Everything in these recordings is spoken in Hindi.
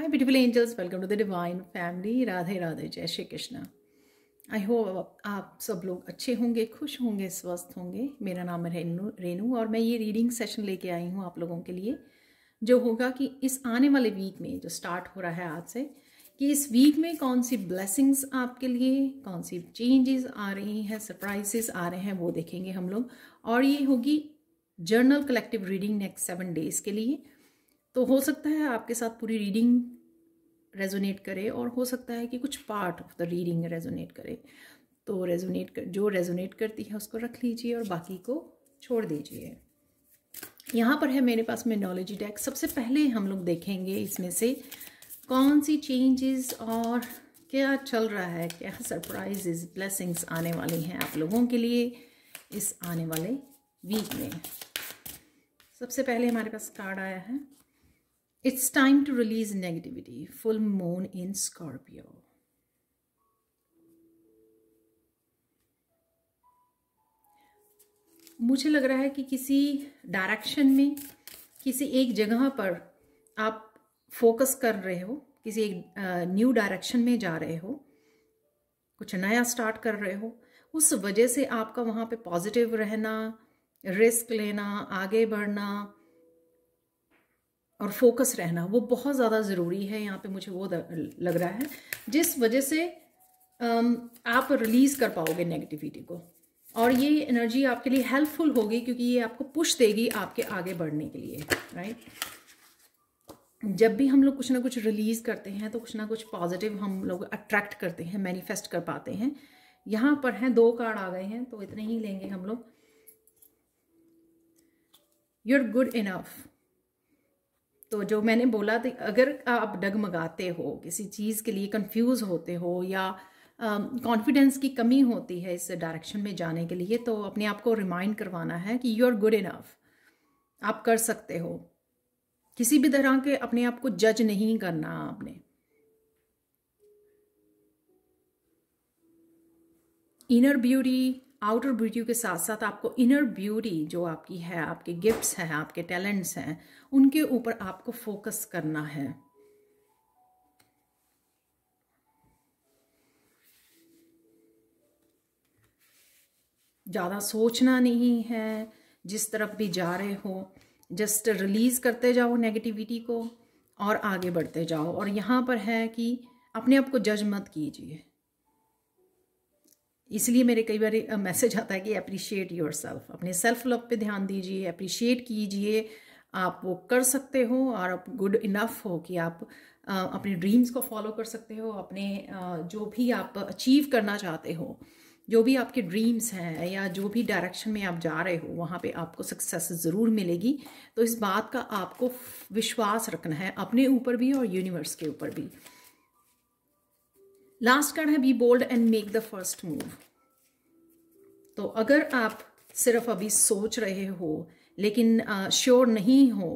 Hi, beautiful angels. Welcome to the Divine Family. Radhe Radhe जय श्री कृष्णा आई होप आप सब लोग अच्छे होंगे खुश होंगे स्वस्थ होंगे मेरा नाम है रेनू रेनू और मैं ये रीडिंग सेशन लेके आई हूँ आप लोगों के लिए जो होगा कि इस आने वाले वीक में जो स्टार्ट हो रहा है आज से कि इस वीक में कौन सी ब्लेसिंग्स आपके लिए कौन सी चेंजेस आ रही हैं सरप्राइजेस आ रहे हैं वो देखेंगे हम लोग और ये होगी general collective reading next seven days के लिए तो हो सकता है आपके साथ पूरी रीडिंग रेजोनेट करे और हो सकता है कि कुछ part of the reading resonate करे तो रेजोनेट कर जो रेजोनेट करती है उसको रख लीजिए और बाकी को छोड़ दीजिए यहाँ पर है मेरे पास में नॉलेजी डेक सबसे पहले हम लोग देखेंगे इसमें से कौन सी चेंजेस और क्या चल रहा है क्या सरप्राइजेज ब्लेसिंग्स आने वाली हैं आप लोगों के लिए इस आने वाले वीक में सबसे पहले हमारे पास कार्ड आया है It's time to release negativity. Full moon in Scorpio. मुझे लग रहा है कि किसी डायरेक्शन में किसी एक जगह पर आप फोकस कर रहे हो किसी एक न्यू uh, डायरेक्शन में जा रहे हो कुछ नया स्टार्ट कर रहे हो उस वजह से आपका वहाँ पे पॉजिटिव रहना रिस्क लेना आगे बढ़ना और फोकस रहना वो बहुत ज़्यादा ज़रूरी है यहाँ पे मुझे वो लग रहा है जिस वजह से आप रिलीज़ कर पाओगे नेगेटिविटी को और ये एनर्जी आपके लिए हेल्पफुल होगी क्योंकि ये आपको पुश देगी आपके आगे बढ़ने के लिए राइट जब भी हम लोग कुछ ना कुछ रिलीज़ करते हैं तो कुछ ना कुछ पॉजिटिव हम लोग अट्रैक्ट करते हैं मैनिफेस्ट कर पाते हैं यहाँ पर हैं दो कार्ड आ गए हैं तो इतने ही लेंगे हम लोग यू आर गुड इनफ तो जो मैंने बोला तो अगर आप डगमगाते हो किसी चीज़ के लिए कंफ्यूज होते हो या कॉन्फिडेंस uh, की कमी होती है इस डायरेक्शन में जाने के लिए तो अपने आप को रिमाइंड करवाना है कि यू आर गुड इनफ आप कर सकते हो किसी भी तरह के अपने आप को जज नहीं करना आपने इनर ब्यूटी आउटर ब्यूटी के साथ साथ आपको इनर ब्यूटी जो आपकी है आपके गिफ्ट्स हैं आपके टैलेंट्स हैं उनके ऊपर आपको फोकस करना है ज़्यादा सोचना नहीं है जिस तरफ भी जा रहे हो जस्ट रिलीज़ करते जाओ नेगेटिविटी को और आगे बढ़ते जाओ और यहाँ पर है कि अपने आप को जज मत कीजिए इसलिए मेरे कई बार मैसेज आता है कि अप्रिशिएट योर सेल्फ अपने सेल्फ लव पे ध्यान दीजिए अप्रिशिएट कीजिए आप वो कर सकते हो और आप गुड इनफ हो कि आप अपने ड्रीम्स को फॉलो कर सकते हो अपने जो भी आप अचीव करना चाहते हो जो भी आपके ड्रीम्स हैं या जो भी डायरेक्शन में आप जा रहे हो वहाँ पे आपको सक्सेस ज़रूर मिलेगी तो इस बात का आपको विश्वास रखना है अपने ऊपर भी और यूनिवर्स के ऊपर भी लास्ट कार्ड है be bold and make the first move तो अगर आप सिर्फ अभी सोच रहे हो लेकिन श्योर uh, नहीं हो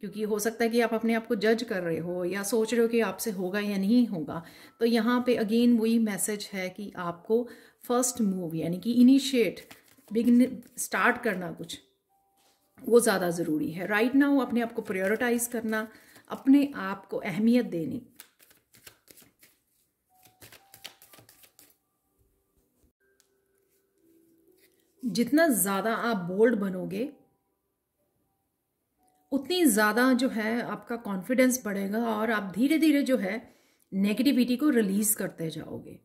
क्योंकि हो सकता है कि आप अपने आप को जज कर रहे हो या सोच रहे हो कि आपसे होगा या नहीं होगा तो यहाँ पे अगेन वही मैसेज है कि आपको फर्स्ट मूव यानी कि इनिशिएट बिगिन स्टार्ट करना कुछ वो ज़्यादा ज़रूरी है राइट right नाउ अपने आप को प्रायोरिटाइज करना अपने आप को अहमियत देनी जितना ज़्यादा आप बोल्ड बनोगे उतनी ज़्यादा जो है आपका कॉन्फिडेंस बढ़ेगा और आप धीरे धीरे जो है नेगेटिविटी को रिलीज़ करते जाओगे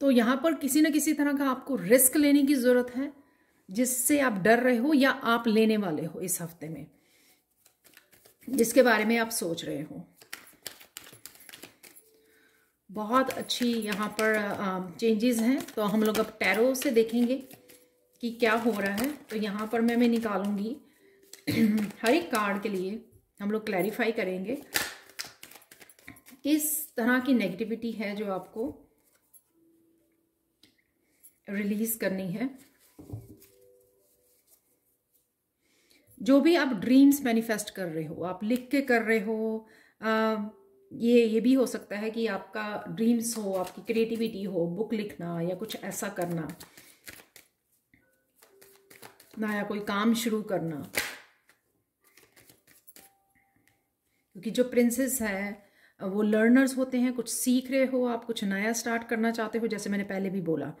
तो यहाँ पर किसी न किसी तरह का आपको रिस्क लेने की ज़रूरत है जिससे आप डर रहे हो या आप लेने वाले हो इस हफ्ते में जिसके बारे में आप सोच रहे हो बहुत अच्छी यहाँ पर चेंजेस हैं तो हम लोग अब टैरो से देखेंगे कि क्या हो रहा है तो यहाँ पर मैं मैं निकालूंगी हर एक कार्ड के लिए हम लोग क्लैरिफाई करेंगे किस तरह की नेगेटिविटी है जो आपको रिलीज करनी है जो भी आप ड्रीम्स मैनिफेस्ट कर रहे हो आप लिख के कर रहे हो आ, ये ये भी हो सकता है कि आपका ड्रीम्स हो आपकी क्रिएटिविटी हो बुक लिखना या कुछ ऐसा करना नया कोई काम शुरू करना क्योंकि जो प्रिंसेस है वो लर्नर्स होते हैं कुछ सीख रहे हो आप कुछ नया स्टार्ट करना चाहते हो जैसे मैंने पहले भी बोला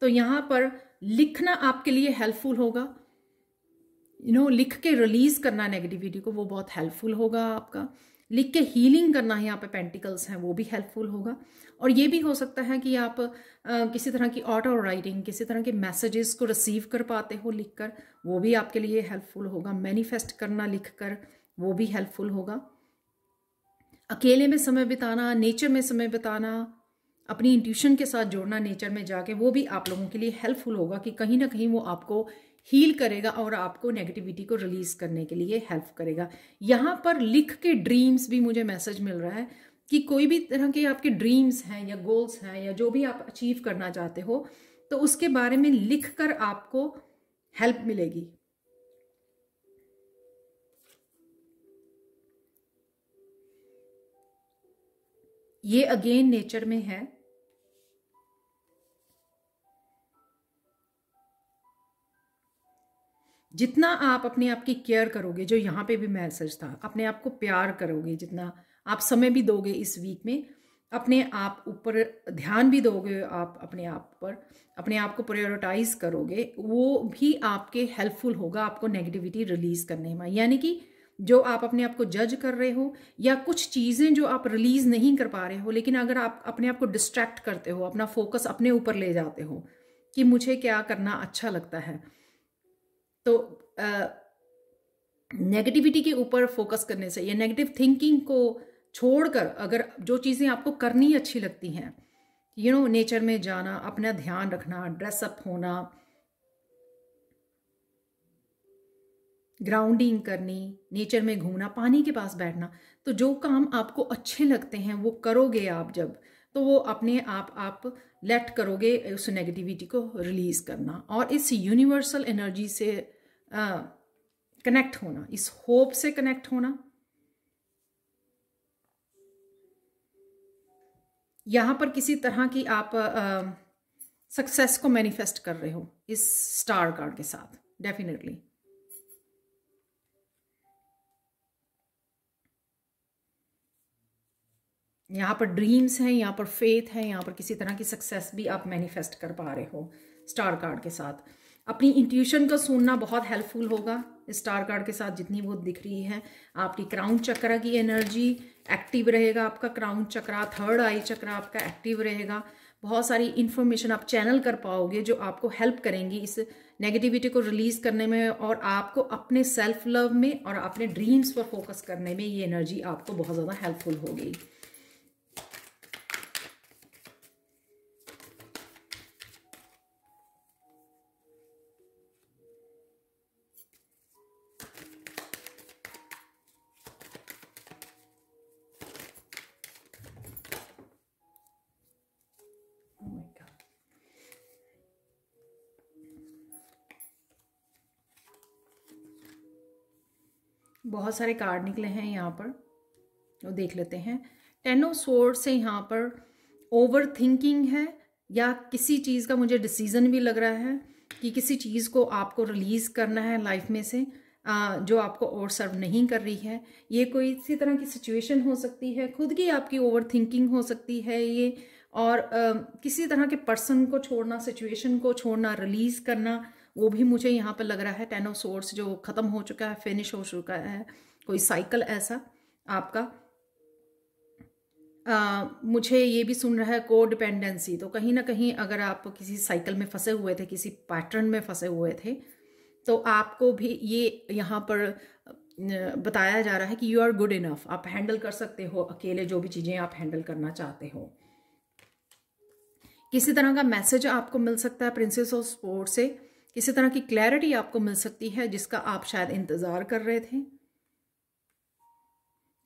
तो यहां पर लिखना आपके लिए हेल्पफुल होगा यू you नो know, लिख के रिलीज़ करना नेगेटिविटी को वो बहुत हेल्पफुल होगा आपका लिख के हीलिंग करना है यहाँ पे पेंटिकल्स हैं वो भी हेल्पफुल होगा और ये भी हो सकता है कि आप आ, किसी तरह की ऑटो राइटिंग किसी तरह के मैसेजेस को रिसीव कर पाते हो लिखकर वो भी आपके लिए हेल्पफुल होगा मैनिफेस्ट करना लिखकर वो भी हेल्पफुल होगा अकेले में समय बिताना नेचर में समय बिताना अपनी इंट्यूशन के साथ जोड़ना नेचर में जाके वो भी आप लोगों के लिए हेल्पफुल होगा कि कहीं ना कहीं वो आपको हील करेगा और आपको नेगेटिविटी को रिलीज करने के लिए हेल्प करेगा यहाँ पर लिख के ड्रीम्स भी मुझे मैसेज मिल रहा है कि कोई भी तरह के आपके ड्रीम्स हैं या गोल्स हैं या जो भी आप अचीव करना चाहते हो तो उसके बारे में लिख कर आपको हेल्प मिलेगी ये अगेन नेचर में है जितना आप अपने आप की केयर करोगे जो यहाँ पे भी मैसेज था अपने आप को प्यार करोगे जितना आप समय भी दोगे इस वीक में अपने आप ऊपर ध्यान भी दोगे आप अपने आप पर अपने आप को प्रायोरिटाइज करोगे वो भी आपके हेल्पफुल होगा आपको नेगेटिविटी रिलीज करने में यानी कि जो आप अपने आप को जज कर रहे हो या कुछ चीज़ें जो आप रिलीज नहीं कर पा रहे हो लेकिन अगर आप अपने आप को डिस्ट्रैक्ट करते हो अपना फोकस अपने ऊपर ले जाते हो कि मुझे क्या करना अच्छा लगता है तो नेगेटिविटी के ऊपर फोकस करने से या नेगेटिव थिंकिंग को छोड़कर अगर जो चीज़ें आपको करनी अच्छी लगती हैं यू नो नेचर में जाना अपना ध्यान रखना ड्रेसअप होना ग्राउंडिंग करनी नेचर में घूमना पानी के पास बैठना तो जो काम आपको अच्छे लगते हैं वो करोगे आप जब तो वो अपने आप आप लेट करोगे उस नेगेटिविटी को रिलीज़ करना और इस यूनिवर्सल एनर्जी से कनेक्ट uh, होना इस होप से कनेक्ट होना यहां पर किसी तरह की आप सक्सेस uh, को मैनिफेस्ट कर रहे हो इस स्टार कार्ड के साथ डेफिनेटली यहाँ पर ड्रीम्स हैं यहाँ पर फेथ है यहाँ पर किसी तरह की सक्सेस भी आप मैनिफेस्ट कर पा रहे हो स्टार कार्ड के साथ अपनी इंट्यूशन का सुनना बहुत हेल्पफुल होगा स्टार कार्ड के साथ जितनी वो दिख रही है आपकी क्राउन चक्रा की एनर्जी एक्टिव रहेगा आपका क्राउन चक्रा थर्ड आई चक्रा आपका एक्टिव रहेगा बहुत सारी इन्फॉर्मेशन आप चैनल कर पाओगे जो आपको हेल्प करेंगी इस नेगेटिविटी को रिलीज करने में और आपको अपने सेल्फ लव में और अपने ड्रीम्स पर फोकस करने में ये एनर्जी आपको बहुत ज़्यादा हेल्पफुल होगी बहुत सारे कार्ड निकले हैं यहाँ पर वो देख लेते हैं टेनो सोर्ड से यहाँ पर ओवर थिंकिंग है या किसी चीज़ का मुझे डिसीज़न भी लग रहा है कि किसी चीज़ को आपको रिलीज़ करना है लाइफ में से जो आपको और सर्व नहीं कर रही है ये कोई इसी तरह की सिचुएशन हो सकती है खुद की आपकी ओवर थिंकिंग हो सकती है ये और किसी तरह के पर्सन को छोड़ना सिचुएशन को छोड़ना रिलीज़ करना वो भी मुझे यहाँ पर लग रहा है टेनो सोर्स जो ख़त्म हो चुका है फिनिश हो चुका है कोई साइकिल ऐसा आपका आ, मुझे ये भी सुन रहा है को डिपेंडेंसी तो कहीं ना कहीं अगर आप किसी साइकिल में फंसे हुए थे किसी पैटर्न में फंसे हुए थे तो आपको भी ये यहाँ पर बताया जा रहा है कि यू आर गुड इनफ आप हैंडल कर सकते हो अकेले जो भी चीज़ें आप हैंडल करना चाहते हो किसी तरह का मैसेज आपको मिल सकता है प्रिंसेस ऑफ स्पोर्ट से किसी तरह की क्लैरिटी आपको मिल सकती है जिसका आप शायद इंतज़ार कर रहे थे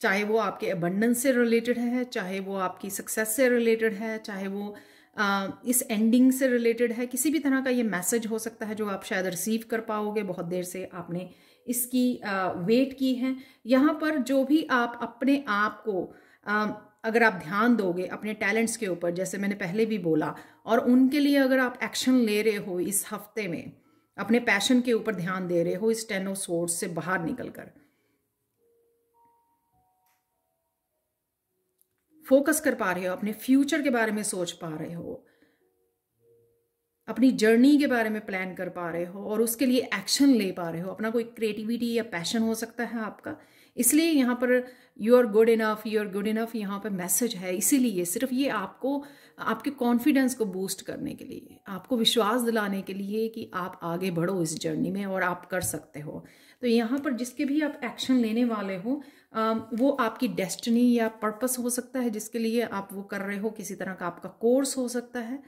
चाहे वो आपके अबंडेंस से रिलेटेड है चाहे वो आपकी सक्सेस से रिलेटेड है चाहे वो आ, इस एंडिंग से रिलेटेड है किसी भी तरह का ये मैसेज हो सकता है जो आप शायद रिसीव कर पाओगे बहुत देर से आपने इसकी वेट की है यहाँ पर जो भी आप अपने आप को आ, अगर आप ध्यान दोगे अपने टैलेंट्स के ऊपर जैसे मैंने पहले भी बोला और उनके लिए अगर आप एक्शन ले रहे हो इस हफ्ते में अपने पैशन के ऊपर ध्यान दे रहे हो इस टेन ऑफ सोर्स से बाहर निकलकर फोकस कर पा रहे हो अपने फ्यूचर के बारे में सोच पा रहे हो अपनी जर्नी के बारे में प्लान कर पा रहे हो और उसके लिए एक्शन ले पा रहे हो अपना कोई क्रिएटिविटी या पैशन हो सकता है आपका इसलिए यहाँ पर you are good enough you are good enough यहाँ पर मैसेज है इसीलिए सिर्फ ये आपको आपके कॉन्फिडेंस को बूस्ट करने के लिए आपको विश्वास दिलाने के लिए कि आप आगे बढ़ो इस जर्नी में और आप कर सकते हो तो यहाँ पर जिसके भी आप एक्शन लेने वाले हो वो आपकी डेस्टिनी या पर्पस हो सकता है जिसके लिए आप वो कर रहे हो किसी तरह का आपका कोर्स हो सकता है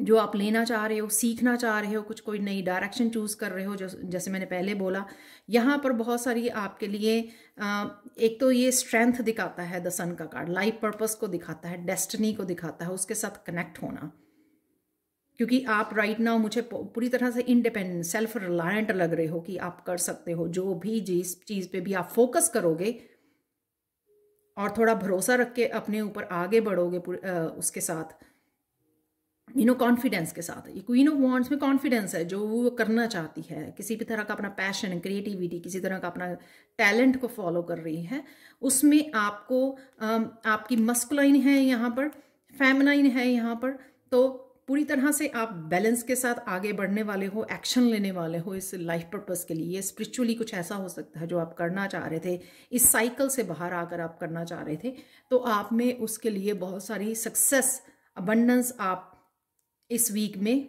जो आप लेना चाह रहे हो सीखना चाह रहे हो कुछ कोई नई डायरेक्शन चूज़ कर रहे हो जो जैसे मैंने पहले बोला यहाँ पर बहुत सारी आपके लिए एक तो ये स्ट्रेंथ दिखाता है द सन का कार्ड लाइफ पर्पस को दिखाता है डेस्टिनी को दिखाता है उसके साथ कनेक्ट होना क्योंकि आप राइट right नाउ मुझे पूरी तरह से इंडिपेंडेंट सेल्फ रिलायंट लग रहे हो कि आप कर सकते हो जो भी जिस चीज़ पे भी आप फोकस करोगे और थोड़ा भरोसा रख के अपने ऊपर आगे बढ़ोगे उसके साथ यू नो कॉन्फिडेंस के साथ ये क्वीन ऑफ वॉन्ट्स में कॉन्फिडेंस है जो वो करना चाहती है किसी भी तरह का अपना पैशन क्रिएटिविटी किसी तरह का अपना टैलेंट को फॉलो कर रही है उसमें आपको आपकी मस्कुलाइन है यहाँ पर फेमनाइन है यहाँ पर तो पूरी तरह से आप बैलेंस के साथ आगे बढ़ने वाले हो एक्शन लेने वाले हो इस लाइफ पर्पस के लिए स्पिरिचुअली कुछ ऐसा हो सकता है जो आप करना चाह रहे थे इस साइकिल से बाहर आकर आप करना चाह रहे थे तो आप में उसके लिए बहुत सारी सक्सेस अबंडेंस आप इस वीक में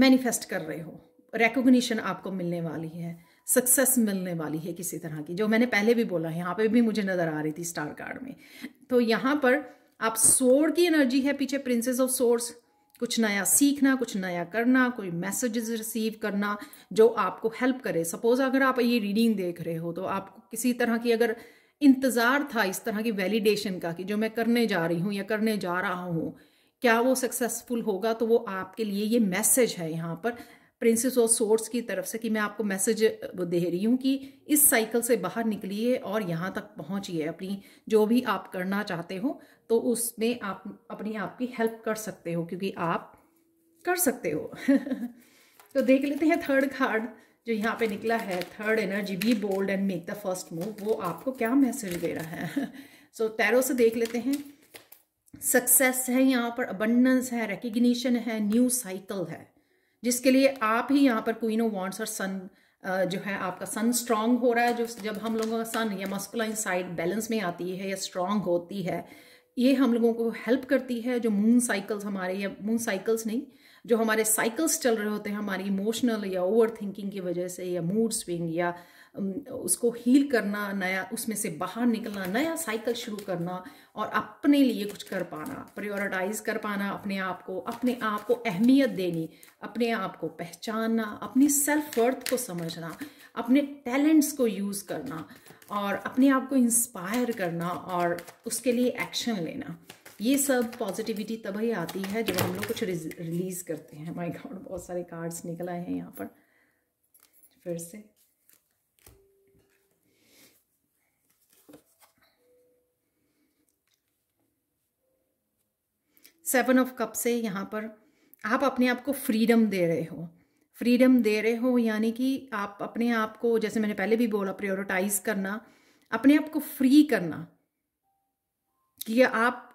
मैनिफेस्ट uh, कर रहे हो रेकोगशन आपको मिलने वाली है सक्सेस मिलने वाली है किसी तरह की जो मैंने पहले भी बोला है यहाँ पे भी मुझे नज़र आ रही थी स्टार कार्ड में तो यहाँ पर आप सोर की एनर्जी है पीछे प्रिंसेस ऑफ सोर्स कुछ नया सीखना कुछ नया करना कोई मैसेजेस रिसीव करना जो आपको हेल्प करे सपोज अगर आप ये रीडिंग देख रहे हो तो आपको किसी तरह की अगर इंतज़ार था इस तरह की वैलिडेशन का कि जो मैं करने जा रही हूँ या करने जा रहा हूँ क्या वो सक्सेसफुल होगा तो वो आपके लिए ये मैसेज है यहाँ पर प्रिंसेस और सोर्स की तरफ से कि मैं आपको मैसेज दे रही हूँ कि इस साइकिल से बाहर निकलिए और यहाँ तक पहुँचिए अपनी जो भी आप करना चाहते हो तो उसमें आप अपनी आपकी हेल्प कर सकते हो क्योंकि आप कर सकते हो तो देख लेते हैं थर्ड कार्ड जो यहाँ पे निकला है third energy be bold and make the first move वो आपको क्या मैसेज दे रहा है सो so, टैरो से देख लेते हैं सक्सेस है यहाँ पर अबंडेंस है रिकग्निशन है न्यू साइकिल है जिसके लिए आप ही यहाँ पर क्वीन ऑफ वांट्स और सन uh, जो है आपका सन स्ट्रांग हो रहा है जो जब हम लोगों का सन या मस्कुलाइन साइड बैलेंस में आती है या स्ट्रांग होती है ये हम लोगों को हेल्प करती है जो मून साइकिल्स हमारे या मून साइकिल्स नहीं जो हमारे साइकिल्स चल रहे होते हैं हमारी इमोशनल या ओवर थिंकिंग की वजह से या मूड स्विंग या um, उसको हील करना नया उसमें से बाहर निकलना नया साइकिल शुरू करना और अपने लिए कुछ कर पाना प्रायोरिटाइज़ कर पाना अपने आप को अपने आप को अहमियत देनी अपने आप को पहचानना अपनी सेल्फ वर्थ को समझना अपने टैलेंट्स को यूज़ करना और अपने आप को इंस्पायर करना और उसके लिए एक्शन लेना ये सब पॉजिटिविटी तभी आती है जब हम लोग कुछ रिलीज़ करते हैं माय गॉड बहुत सारे कार्ड्स निकल आए हैं यहाँ पर फिर से सेवन ऑफ कप से यहाँ पर आप अपने आप को फ्रीडम दे रहे हो फ्रीडम दे रहे हो यानी कि आप अपने आप को जैसे मैंने पहले भी बोला प्रायोरिटाइज करना अपने आप को फ्री करना कि आप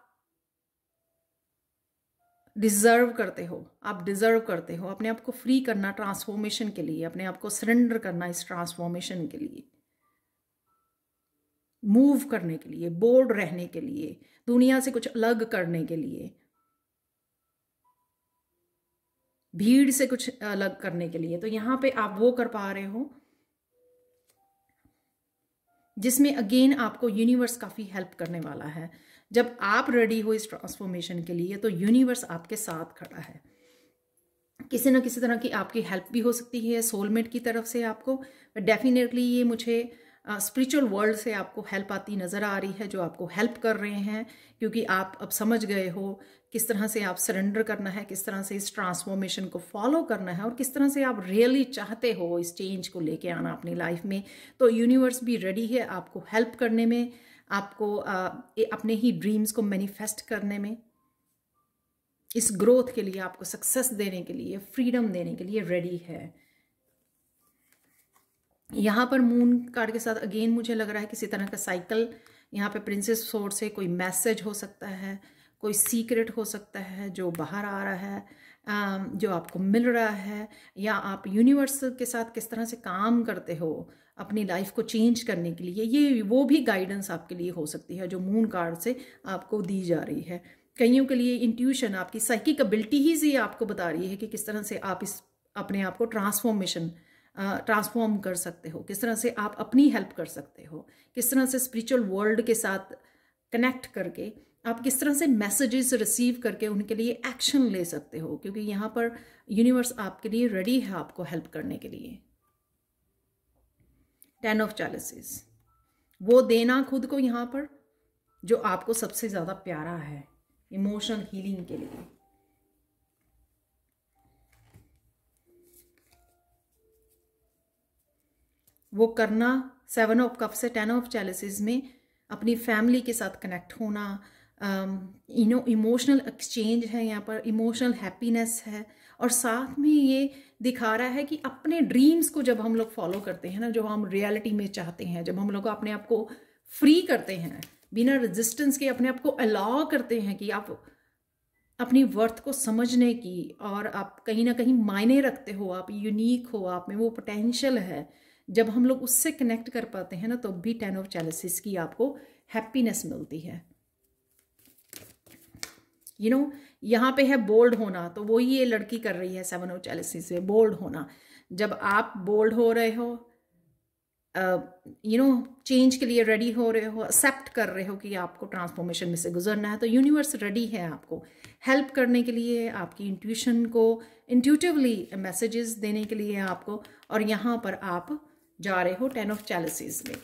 डिज़र्व करते हो आप डिज़र्व करते हो अपने आप को फ्री करना ट्रांसफॉर्मेशन के लिए अपने आप को सरेंडर करना इस ट्रांसफॉर्मेशन के लिए मूव करने के लिए बोर्ड रहने के लिए दुनिया से कुछ अलग करने के लिए भीड़ से कुछ अलग करने के लिए तो यहां पे आप वो कर पा रहे हो जिसमें अगेन आपको यूनिवर्स काफ़ी हेल्प करने वाला है जब आप रेडी हो इस ट्रांसफॉर्मेशन के लिए तो यूनिवर्स आपके साथ खड़ा है किसी ना किसी तरह की आपकी हेल्प भी हो सकती है सोलमेट की तरफ से आपको डेफिनेटली ये मुझे स्पिरिचुअल uh, वर्ल्ड से आपको हेल्प आती नज़र आ रही है जो आपको हेल्प कर रहे हैं क्योंकि आप अब समझ गए हो किस तरह से आप सरेंडर करना है किस तरह से इस ट्रांसफॉर्मेशन को फॉलो करना है और किस तरह से आप रियली चाहते हो इस चेंज को लेके आना अपनी लाइफ में तो यूनिवर्स भी रेडी है आपको हेल्प करने में आपको आ, अपने ही ड्रीम्स को मैनिफेस्ट करने में इस ग्रोथ के लिए आपको सक्सेस देने के लिए फ्रीडम देने के लिए रेडी है यहाँ पर मून कार्ड के साथ अगेन मुझे लग रहा है किसी तरह का साइकिल यहाँ पे प्रिंसेस फोर से कोई मैसेज हो सकता है कोई सीक्रेट हो सकता है जो बाहर आ रहा है जो आपको मिल रहा है या आप यूनिवर्स के साथ किस तरह से काम करते हो अपनी लाइफ को चेंज करने के लिए ये वो भी गाइडेंस आपके लिए हो सकती है जो मून कार्ड से आपको दी जा रही है कईयों के लिए इंट्यूशन आपकी साइकिक एबिलिटी ही से आपको बता रही है कि किस तरह से आप इस अपने आप को ट्रांसफॉर्मेशन ट्रांसफॉर्म कर सकते हो किस तरह से आप अपनी हेल्प कर सकते हो किस तरह से स्पिरिचुअल वर्ल्ड के साथ कनेक्ट करके आप किस तरह से मैसेजेस रिसीव करके उनके लिए एक्शन ले सकते हो क्योंकि यहाँ पर यूनिवर्स आपके लिए रेडी है आपको हेल्प करने के लिए टेन ऑफ चालीसिस वो देना खुद को यहाँ पर जो आपको सबसे ज़्यादा प्यारा है इमोशनल हीलिंग के लिए वो करना सेवन ऑफ कप से टेन ऑफ चैलिसिस में अपनी फैमिली के साथ कनेक्ट होना यू नो इमोशनल एक्सचेंज है यहाँ पर इमोशनल हैप्पीनेस है और साथ में ये दिखा रहा है कि अपने ड्रीम्स को जब हम लोग फॉलो करते हैं ना जो हम रियलिटी में चाहते हैं जब हम लोग अपने आप को फ्री करते हैं बिना रेजिस्टेंस के अपने आप को अलाउ करते हैं कि आप अपनी वर्थ को समझने की और आप कहीं ना कहीं मायने रखते हो आप यूनिक हो आप में वो पोटेंशियल है जब हम लोग उससे कनेक्ट कर पाते हैं ना तो भी टेन ऑफ चैलिसिस की आपको हैप्पीनेस मिलती है यू नो यहाँ पे है बोल्ड होना तो वही ये लड़की कर रही है सेवन ओ चालीस में बोल्ड होना जब आप बोल्ड हो रहे हो यू नो चेंज के लिए रेडी हो रहे हो एक्सेप्ट कर रहे हो कि आपको ट्रांसफॉर्मेशन में से गुजरना है तो यूनिवर्स रेडी है आपको हेल्प करने के लिए आपकी इंट्यूशन को इंट्यूटिवली मैसेजेस देने के लिए आपको और यहाँ पर आप जा रहे हो टेन ऑफ चैलिसीज में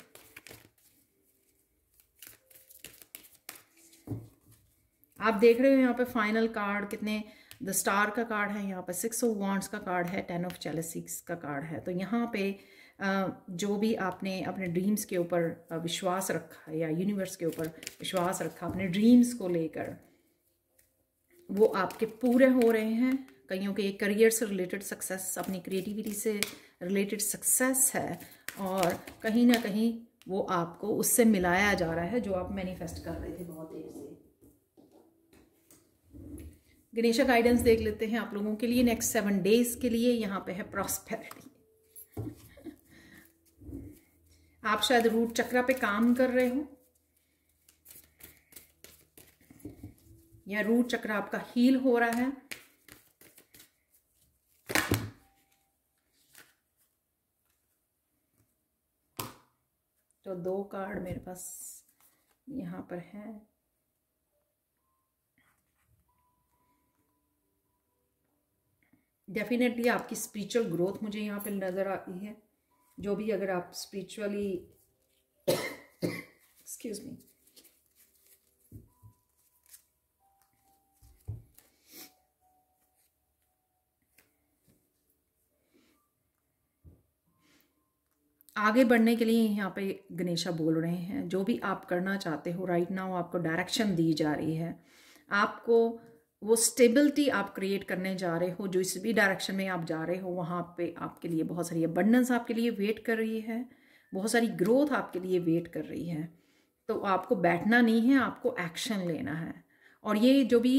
आप देख रहे हो यहाँ पे फाइनल कार्ड कितने द स्टार का कार्ड है यहाँ पे सिक्स ऑफ वांड्स का कार्ड है टेन ऑफ चैलिस का कार्ड है तो यहाँ पे जो भी आपने अपने ड्रीम्स के ऊपर विश्वास रखा या यूनिवर्स के ऊपर विश्वास रखा अपने ड्रीम्स को लेकर वो आपके पूरे हो रहे हैं कईयों के करियर से रिलेटेड सक्सेस अपनी क्रिएटिविटी से रिलेटेड सक्सेस है और कहीं ना कहीं वो आपको उससे मिलाया जा रहा है जो आप मैनिफेस्ट कर रहे थे बहुत देर से गणेशा गाइडेंस देख लेते हैं आप लोगों के लिए नेक्स्ट सेवन डेज के लिए यहाँ पे है प्रॉस्पेरिटी आप शायद रूट चक्रा पे काम कर रहे हो या रूट चक्र आपका हील हो रहा है तो दो कार्ड मेरे पास यहां पर है डेफिनेटली आपकी स्पिरिचुअल ग्रोथ मुझे यहाँ पे नज़र आती है जो भी अगर आप स्पिरिचुअली एक्सक्यूज मी आगे बढ़ने के लिए यहाँ पे गणेशा बोल रहे हैं जो भी आप करना चाहते हो राइट नाउ आपको डायरेक्शन दी जा रही है आपको वो स्टेबिलिटी आप क्रिएट करने जा रहे हो जो इस भी डायरेक्शन में आप जा रहे हो वहाँ पे आपके लिए बहुत सारी अबंडेंस आपके लिए वेट कर रही है बहुत सारी ग्रोथ आपके लिए वेट कर रही है तो आपको बैठना नहीं है आपको एक्शन लेना है और ये जो भी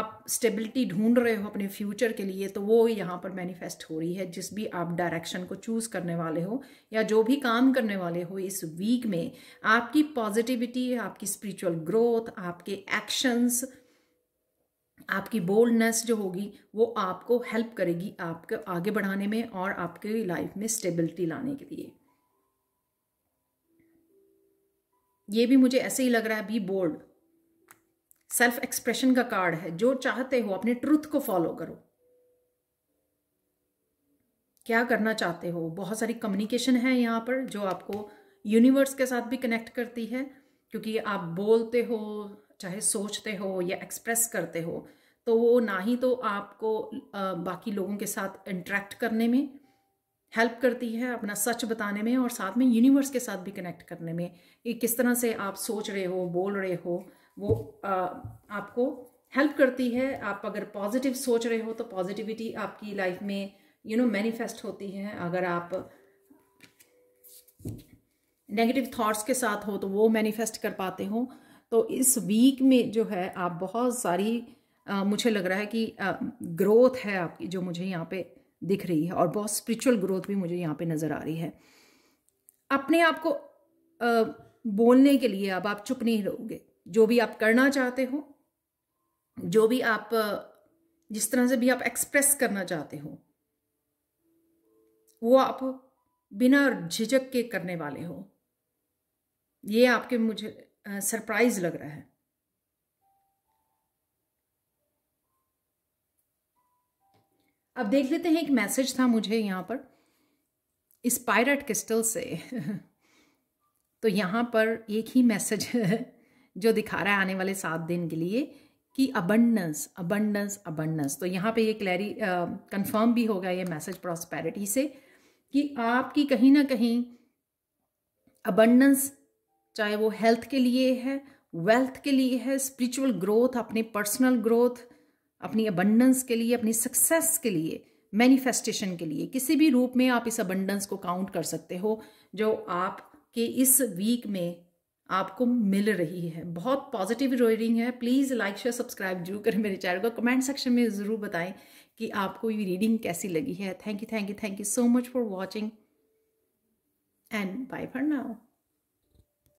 आप स्टेबिलिटी ढूंढ रहे हो अपने फ्यूचर के लिए तो वो यहाँ पर मैनिफेस्ट हो रही है जिस भी आप डायरेक्शन को चूज़ करने वाले हो या जो भी काम करने वाले हो इस वीक में आपकी पॉजिटिविटी आपकी स्पिरिचुअल ग्रोथ आपके एक्शंस आपकी बोल्डनेस जो होगी वो आपको हेल्प करेगी आपको आगे बढ़ाने में और आपके लाइफ में स्टेबिलिटी लाने के लिए ये भी मुझे ऐसे ही लग रहा है बी बोल्ड सेल्फ एक्सप्रेशन का कार्ड है जो चाहते हो अपने ट्रुथ को फॉलो करो क्या करना चाहते हो बहुत सारी कम्युनिकेशन है यहाँ पर जो आपको यूनिवर्स के साथ भी कनेक्ट करती है क्योंकि आप बोलते हो चाहे सोचते हो या एक्सप्रेस करते हो तो वो ना ही तो आपको बाकी लोगों के साथ इंट्रैक्ट करने में हेल्प करती है अपना सच बताने में और साथ में यूनिवर्स के साथ भी कनेक्ट करने में कि किस तरह से आप सोच रहे हो बोल रहे हो वो आपको हेल्प करती है आप अगर पॉजिटिव सोच रहे हो तो पॉजिटिविटी आपकी लाइफ में यू नो मैनिफेस्ट होती है अगर आप नेगेटिव थॉट्स के साथ हो तो वो मैनिफेस्ट कर पाते हो तो इस वीक में जो है आप बहुत सारी आ, मुझे लग रहा है कि आ, ग्रोथ है आपकी जो मुझे यहाँ पे दिख रही है और बहुत स्पिरिचुअल ग्रोथ भी मुझे यहाँ पे नज़र आ रही है अपने आप को बोलने के लिए अब आप चुप नहीं रहोगे जो भी आप करना चाहते हो जो भी आप जिस तरह से भी आप एक्सप्रेस करना चाहते हो वो आप बिना झिझक के करने वाले हो ये आपके मुझे सरप्राइज लग रहा है अब देख लेते हैं एक मैसेज था मुझे यहाँ पर स्पायरट क्रिस्टल से तो यहाँ पर एक ही मैसेज जो दिखा रहा है आने वाले सात दिन के लिए कि अबंडस अबंडस अबंडस तो यहाँ पे ये क्लैरी कंफर्म भी होगा ये मैसेज प्रॉस्पेरिटी से कि आपकी कहीं ना कहीं अबंडस चाहे वो हेल्थ के लिए है वेल्थ के लिए है स्पिरिचुअल ग्रोथ अपने पर्सनल ग्रोथ अपनी अबंडेंस के लिए अपनी सक्सेस के लिए मैनिफेस्टेशन के लिए किसी भी रूप में आप इस अबंडेंस को काउंट कर सकते हो जो आपके इस वीक में आपको मिल रही है बहुत पॉजिटिव रीडिंग है प्लीज़ लाइक शेयर सब्सक्राइब जरूर करें मेरे चैनल को कमेंट सेक्शन में ज़रूर बताएं कि आपको ये रीडिंग कैसी लगी है thank you thank you thank you so much for watching and bye for now